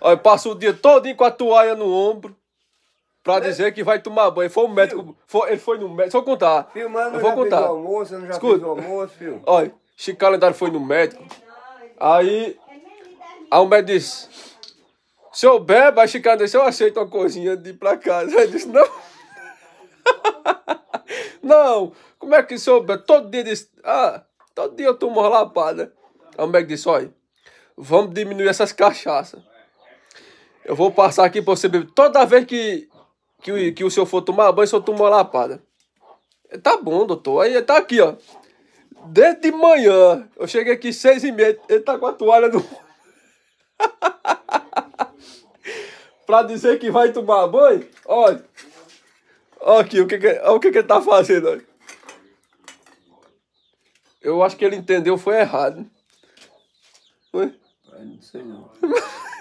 Olha, passa o dia todinho com a toalha no ombro pra é. dizer que vai tomar banho. Foi o médico. Foi, ele foi no médico. Só contar. Filmando, eu vou contar. Almoço, eu não já Escuta. almoço, filho. Olha, Chico Calendário foi no médico. Aí. Aí o médico disse: Se eu bebo, aí Chico disse: Eu aceito uma coisinha de ir pra casa. Aí disse: Não. não. Como é que o senhor bebe? Todo dia disse: Ah, todo dia eu tomo uma lapada. Aí o médico disse: Olha, vamos diminuir essas cachaças. Eu vou passar aqui pra você beber. Toda vez que, que, que o senhor for tomar banho, o senhor toma uma lapada. É, tá bom, doutor. Aí tá aqui, ó. Desde de manhã. Eu cheguei aqui seis e meia. Ele tá com a toalha do... pra dizer que vai tomar banho? Olha. Olha aqui, o que, que, olha o que, que ele tá fazendo. Olha. Eu acho que ele entendeu, foi errado. Foi? Não sei não.